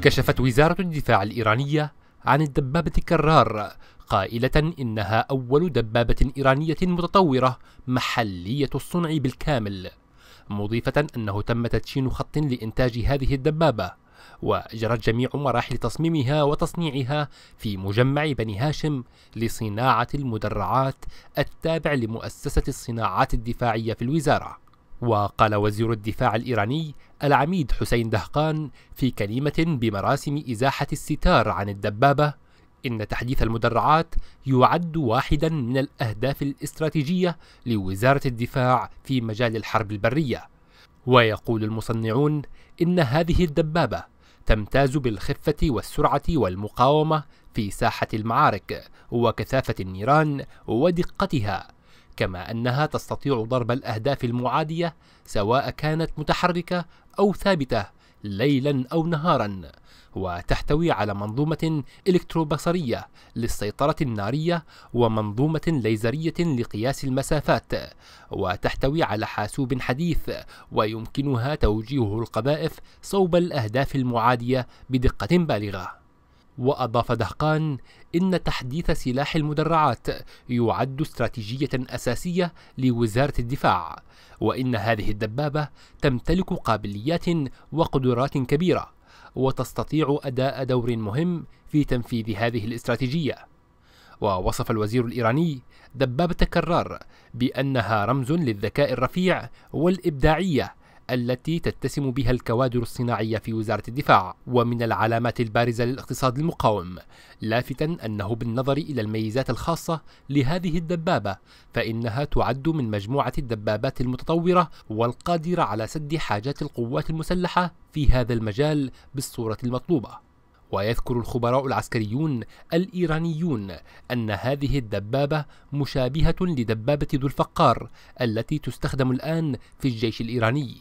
كشفت وزارة الدفاع الإيرانية عن الدبابة كرار قائلة إنها أول دبابة إيرانية متطورة محلية الصنع بالكامل مضيفة أنه تم تدشين خط لإنتاج هذه الدبابة وجرت جميع مراحل تصميمها وتصنيعها في مجمع بني هاشم لصناعة المدرعات التابع لمؤسسة الصناعات الدفاعية في الوزارة وقال وزير الدفاع الإيراني العميد حسين دهقان في كلمة بمراسم إزاحة الستار عن الدبابة إن تحديث المدرعات يعد واحدا من الأهداف الاستراتيجية لوزارة الدفاع في مجال الحرب البرية ويقول المصنعون إن هذه الدبابة تمتاز بالخفة والسرعة والمقاومة في ساحة المعارك وكثافة النيران ودقتها كما أنها تستطيع ضرب الأهداف المعادية سواء كانت متحركة أو ثابتة ليلا أو نهارا وتحتوي على منظومة إلكتروبصرية للسيطرة النارية ومنظومة ليزرية لقياس المسافات وتحتوي على حاسوب حديث ويمكنها توجيهه القذائف صوب الأهداف المعادية بدقة بالغة وأضاف دهقان إن تحديث سلاح المدرعات يعد استراتيجية أساسية لوزارة الدفاع وإن هذه الدبابة تمتلك قابليات وقدرات كبيرة وتستطيع أداء دور مهم في تنفيذ هذه الاستراتيجية ووصف الوزير الإيراني دبابة كرار بأنها رمز للذكاء الرفيع والإبداعية التي تتسم بها الكوادر الصناعية في وزارة الدفاع ومن العلامات البارزة للاقتصاد المقاوم لافتا أنه بالنظر إلى الميزات الخاصة لهذه الدبابة فإنها تعد من مجموعة الدبابات المتطورة والقادرة على سد حاجات القوات المسلحة في هذا المجال بالصورة المطلوبة ويذكر الخبراء العسكريون الإيرانيون أن هذه الدبابة مشابهة لدبابة ذو الفقار التي تستخدم الآن في الجيش الإيراني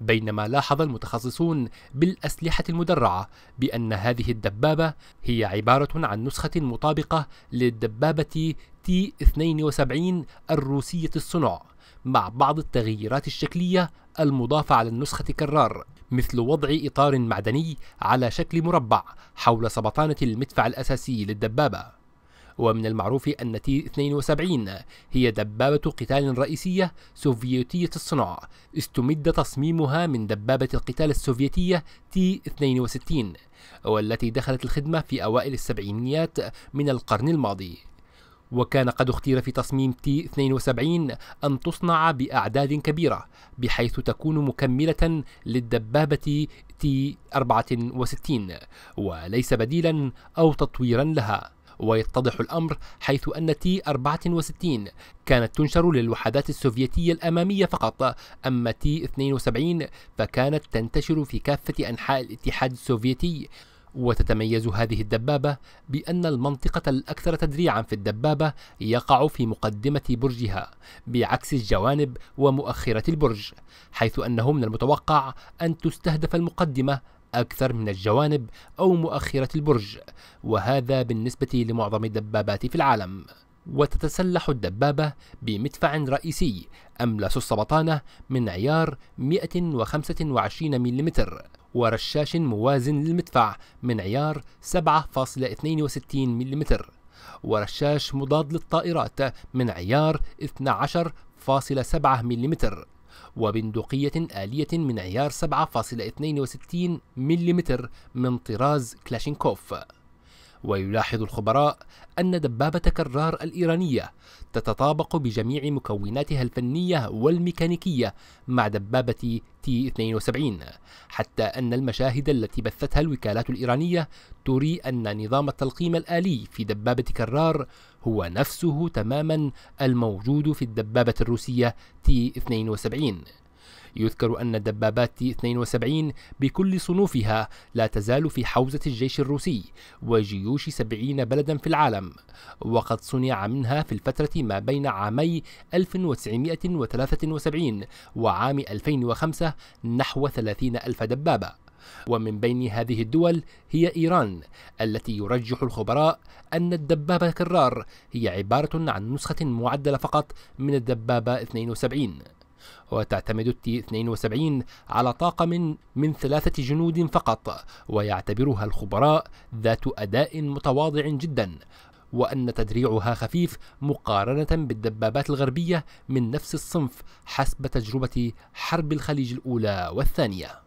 بينما لاحظ المتخصصون بالأسلحة المدرعة بأن هذه الدبابة هي عبارة عن نسخة مطابقة للدبابة تي 72 الروسية الصنع مع بعض التغييرات الشكلية المضافة على النسخة كرار مثل وضع إطار معدني على شكل مربع حول سبطانة المدفع الأساسي للدبابة ومن المعروف أن تي 72 هي دبابة قتال رئيسية سوفيتية الصناعة استمد تصميمها من دبابة القتال السوفيتية تي 62 والتي دخلت الخدمة في أوائل السبعينيات من القرن الماضي وكان قد اختير في تصميم تي 72 أن تصنع بأعداد كبيرة بحيث تكون مكملة للدبابة تي 64 وليس بديلا أو تطويرا لها ويتضح الأمر حيث أن تي 64 كانت تنشر للوحدات السوفيتية الأمامية فقط أما تي 72 فكانت تنتشر في كافة أنحاء الاتحاد السوفيتي وتتميز هذه الدبابة بأن المنطقة الأكثر تدريعا في الدبابة يقع في مقدمة برجها بعكس الجوانب ومؤخرة البرج حيث أنه من المتوقع أن تستهدف المقدمة أكثر من الجوانب أو مؤخرة البرج وهذا بالنسبة لمعظم الدبابات في العالم وتتسلح الدبابة بمدفع رئيسي أملس السبطانة من عيار 125 ملم ورشاش موازن للمدفع من عيار 7.62 ملم ورشاش مضاد للطائرات من عيار 12.7 ملم وبندقية آلية من عيار 7.62 ملم من طراز كلاشينكوف ويلاحظ الخبراء أن دبابة كرار الإيرانية تتطابق بجميع مكوناتها الفنية والميكانيكية مع دبابة تي 72 حتى أن المشاهد التي بثتها الوكالات الإيرانية تري أن نظام التلقيم الآلي في دبابة كرار هو نفسه تماما الموجود في الدبابة الروسية تي 72 يذكر أن الدبابات تي 72 بكل صنوفها لا تزال في حوزة الجيش الروسي وجيوش 70 بلدا في العالم وقد صنع منها في الفترة ما بين عامي 1973 وعام 2005 نحو 30 ألف دبابة ومن بين هذه الدول هي إيران التي يرجح الخبراء أن الدبابة كرار هي عبارة عن نسخة معدلة فقط من الدبابة 72 وتعتمد التي 72 على طاقم من من ثلاثة جنود فقط ويعتبرها الخبراء ذات أداء متواضع جدا وأن تدريعها خفيف مقارنة بالدبابات الغربية من نفس الصنف حسب تجربة حرب الخليج الأولى والثانية